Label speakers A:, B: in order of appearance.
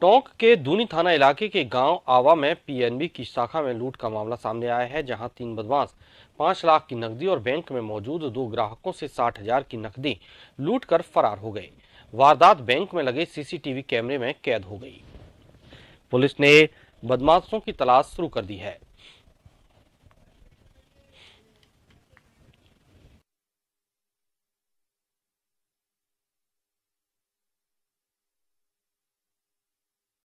A: टोंक के दूनी थाना इलाके के गांव आवा में पीएनबी की शाखा में लूट का मामला सामने आया है जहां तीन बदमाश पांच लाख की नकदी और बैंक में मौजूद दो ग्राहकों से साठ हजार की नकदी लूट कर फरार हो गए वारदात बैंक में लगे सीसीटीवी कैमरे में कैद हो गई पुलिस ने बदमाशों की तलाश शुरू कर दी है